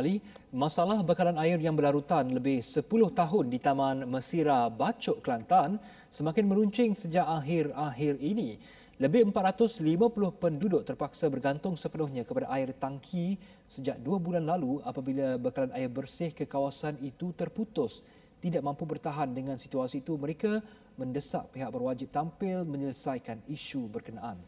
kembali. Masalah bekalan air yang berlarutan lebih 10 tahun di Taman Mesira Bacok Kelantan semakin meruncing sejak akhir-akhir ini. Lebih 450 penduduk terpaksa bergantung sepenuhnya kepada air tangki sejak dua bulan lalu apabila bekalan air bersih ke kawasan itu terputus. Tidak mampu bertahan dengan situasi itu, mereka mendesak pihak berwajib tampil menyelesaikan isu berkenaan.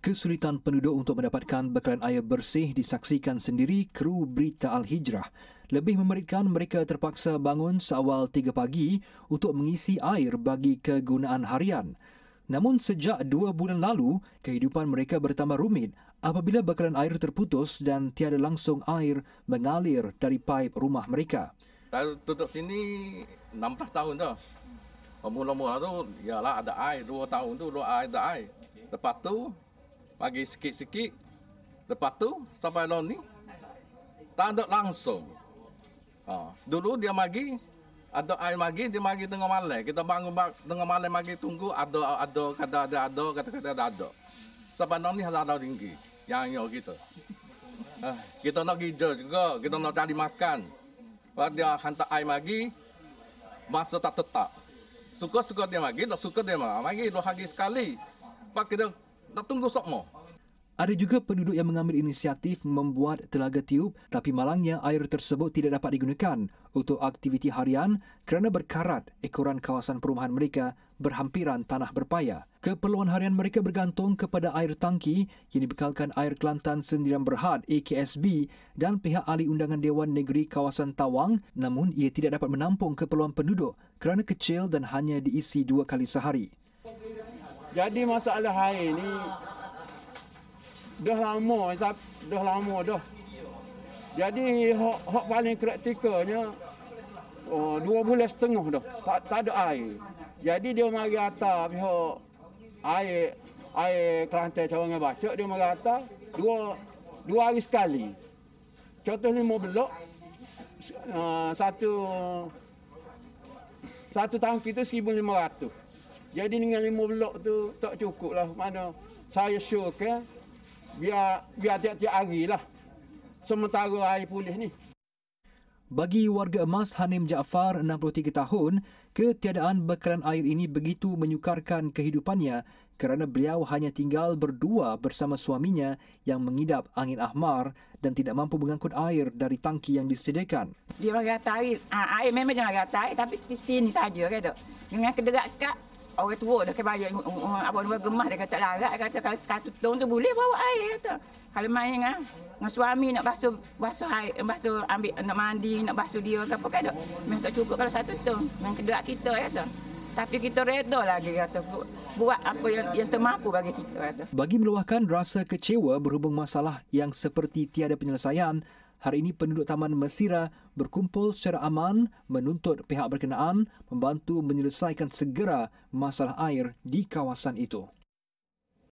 Kesulitan penduduk untuk mendapatkan bekalan air bersih disaksikan sendiri kru berita Al-Hijrah. Lebih memeritkan mereka terpaksa bangun seawal 3 pagi untuk mengisi air bagi kegunaan harian. Namun sejak 2 bulan lalu, kehidupan mereka bertambah rumit apabila bekalan air terputus dan tiada langsung air mengalir dari paip rumah mereka. Saya tutup sini 16 tahun dah. Mula-mula tu, ialah ada air Dua tahun tu, ada air. Lepas tu, bagi sikit-sikit lepas tu sampai lawan ni tak ada langsung ha. dulu dia bagi ada air bagi dia bagi tengah malam kita bangun tengah malam bagi tunggu ada ada kata ada ada kata kata ada ada sampai lawan ni ada tinggi yang yo kita ha, kita nak gijo juga kita nak cari makan Lepas dia hantar air lagi, masa tak tetap. Suka-suka dia lagi, tak suka dia lagi. Lagi dua hari sekali. Lepas kita tak tunggu sokmo. Ada juga penduduk yang mengambil inisiatif membuat telaga tiup tapi malangnya air tersebut tidak dapat digunakan untuk aktiviti harian kerana berkarat ekoran kawasan perumahan mereka berhampiran tanah berpaya. Keperluan harian mereka bergantung kepada air tangki yang dibekalkan Air Kelantan Sendirian Berhad AKSB dan pihak ahli undangan Dewan Negeri Kawasan Tawang namun ia tidak dapat menampung keperluan penduduk kerana kecil dan hanya diisi dua kali sehari. Jadi masalah air ni dah lama dah lama dah. Jadi hak hak paling kritikalnya oh, dua bulan setengah dah tak, tak ada air. Jadi dia mari atas pihak air air Kelantan Cawang baca dia mari atas dua dua hari sekali. Contoh lima blok uh, satu satu tangki tu 1500. Jadi dengan lima blok tu tak cukup lah mana saya syurga biar biar tiap-tiap hari lah sementara air pulih ni. Bagi warga emas Hanim Jaafar, 63 tahun, ketiadaan bekalan air ini begitu menyukarkan kehidupannya kerana beliau hanya tinggal berdua bersama suaminya yang mengidap angin ahmar dan tidak mampu mengangkut air dari tangki yang disediakan. Dia bagi air, ah, air memang dia bagi air tapi di sini saja. kan Dengan kedekat kat orang tua dah kebaya apa nama gemah dia kata larat dia kata kalau sekatu tong tu boleh bawa air kata. Kalau main dengan, dengan suami nak basuh basuh air basuh ambil nak mandi nak basuh dia ke apa ke dak. Memang tak cukup kalau satu tong. Memang kedua kita kata. Tapi kita reda lagi kata buat apa yang yang termampu bagi kita kata. Bagi meluahkan rasa kecewa berhubung masalah yang seperti tiada penyelesaian, hari ini penduduk Taman Mesira berkumpul secara aman menuntut pihak berkenaan membantu menyelesaikan segera masalah air di kawasan itu.